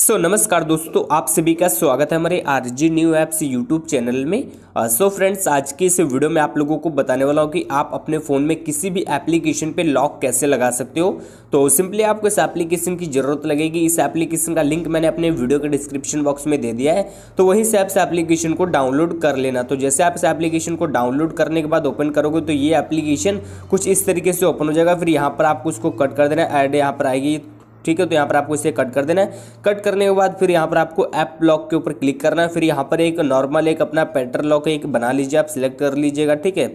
सो so, नमस्कार दोस्तों आप सभी का स्वागत है हमारे R G new apps YouTube channel में सो uh, फ्रेंड्स so आज की इस वीडियो में आप लोगों को बताने वाला हूँ कि आप अपने फ़ोन में किसी भी एप्लीकेशन पे लॉक कैसे लगा सकते हो तो सिंपली आपको इस एप्लीकेशन की ज़रूरत लगेगी इस एप्लीकेशन का लिंक मैंने अपने वीडियो के डिस्क्रिप्शन बॉक्स में दे दिया है तो वहीं से आप इस एप्लीकेशन को डाउनलोड कर लेना तो जैसे आप इस एप्लीकेशन को डाउनलोड करने के बाद ओपन करोगे तो ये एप्लीकेशन कुछ इस तरीके से ओपन हो जाएगा फिर यहाँ पर आपको उसको कट कर देना एड यहाँ पर आएगी ठीक है तो यहाँ पर आपको इसे कट कर देना है कट करने के बाद फिर यहाँ पर आपको ऐप लॉक के ऊपर क्लिक करना है फिर यहाँ पर एक नॉर्मल एक अपना पैटर्न लॉक एक बना लीजिए आप सिलेक्ट कर लीजिएगा ठीक है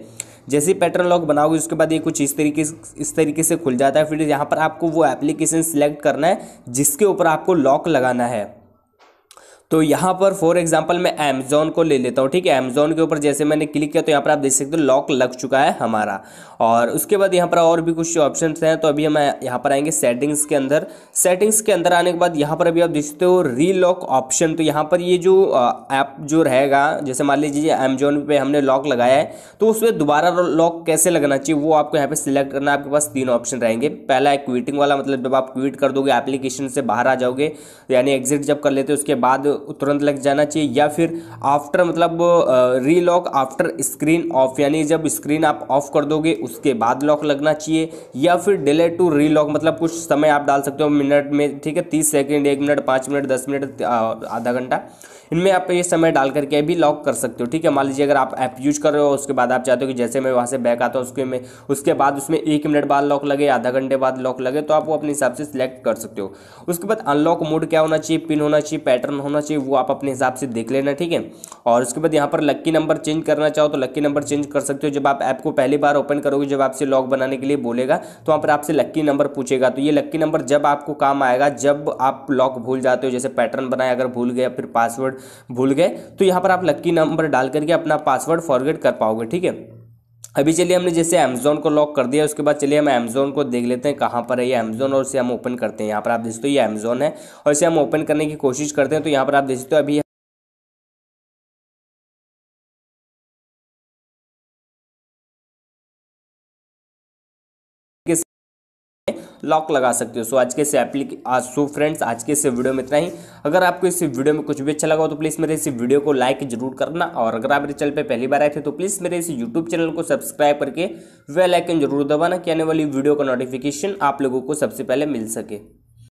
जैसे ही पैटर्न लॉक बनाओगे उसके बाद ये कुछ इस तरीके इस तरीके से खुल जाता है फिर यहाँ पर आपको वो एप्लीकेशन सिलेक्ट करना है जिसके ऊपर आपको लॉक लगाना है तो यहाँ पर फॉर एग्जाम्पल मैं अमेजोन को ले लेता हूँ ठीक है अमेजोन के ऊपर जैसे मैंने क्लिक किया तो यहाँ पर आप देख सकते हो लॉक लग चुका है हमारा और उसके बाद यहाँ पर और भी कुछ ऑप्शन हैं तो अभी हम यहाँ पर आएंगे सेटिंग्स के अंदर सेटिंग्स के अंदर आने के बाद यहाँ पर अभी आप देख सकते हो री लॉक ऑप्शन तो यहाँ पर ये जो ऐप जो रहेगा जैसे मान लीजिए अमेजोन पे हमने लॉक लगाया है तो उसमें दोबारा लॉक कैसे लगना चाहिए वो आपको यहाँ पर सिलेक्ट करना आपके पास तीन ऑप्शन रहेंगे पहला है क्विटिंग वाला मतलब जब आप क्विट कर दोगे एप्लीकेशन से बाहर आ जाओगे यानी एग्जिट जब कर लेते हो उसके बाद तुरंत लग जाना चाहिए या फिर आफ्टर मतलब लॉक आफ्टर स्क्रीन ऑफ यानी जब स्क्रीन आप ऑफ कर दोगे उसके बाद लॉक लगना चाहिए या फिर डिले टू रीलॉक मतलब कुछ समय आप डाल सकते हो मिनट में ठीक है तीस सेकेंड एक मिनट पाँच मिनट दस मिनट आधा घंटा इनमें आप ये समय डाल करके भी लॉक कर सकते हो ठीक है मान लीजिए अगर आप ऐप यूज कर रहे हो उसके बाद आप चाहते हो कि जैसे मैं वहाँ से बैक आता हूँ उसके में उसके बाद उसमें एक मिनट बाद लॉक लगे आधा घंटे बाद लॉक लगे तो आप वो अपने हिसाब से सिलेक्ट कर सकते हो उसके बाद अनलॉक मोड क्या होना चाहिए पिन होना चाहिए पैटर्न होना चाहिए वो आप अपने हिसाब से देख लेना ठीक है और उसके बाद यहाँ पर लक्की नंबर चेंज करना चाहो तो लक्की नंबर चेंज कर सकते हो जब आप ऐप को पहली बार ओपन करोगे जब आपसे लॉग बनाने के लिए बोलेगा तो वहाँ पर आपसे लक्की नंबर पूछेगा तो ये लक्की नंबर जब आपको काम आएगा जब आप लॉक भूल जाते हो जैसे पैटर्न बनाए अगर भूल गए फिर पासवर्ड भूल गए तो यहाँ पर आप लक्की नंबर डाल करके अपना पासवर्ड फॉरवर्ड कर पाओगे ठीक है अभी चलिए हमने जैसे अमेजोन को लॉक कर दिया उसके बाद चलिए हम अमेजोन को देख लेते हैं कहाँ पर है ये अमेजोन और इसे हम ओपन करते हैं यहाँ पर आप देखते हो ये अमेजोन है और इसे हम ओपन करने की कोशिश करते हैं तो यहाँ पर आप देखते हो अभी लॉक लगा सकते हो सो आज के इस एप्लीके आज सो फ्रेंड्स आज के से वीडियो में इतना ही अगर आपको इस वीडियो में कुछ भी अच्छा लगा हो तो प्लीज़ मेरे इस वीडियो को लाइक जरूर करना और अगर आप मेरे चैनल पर पहली बार आए थे तो प्लीज़ मेरे इस यूट्यूब चैनल को सब्सक्राइब करके वेल आइकन जरूर दबाना कि आने वाली वीडियो का नोटिफिकेशन आप लोगों को सबसे पहले मिल सके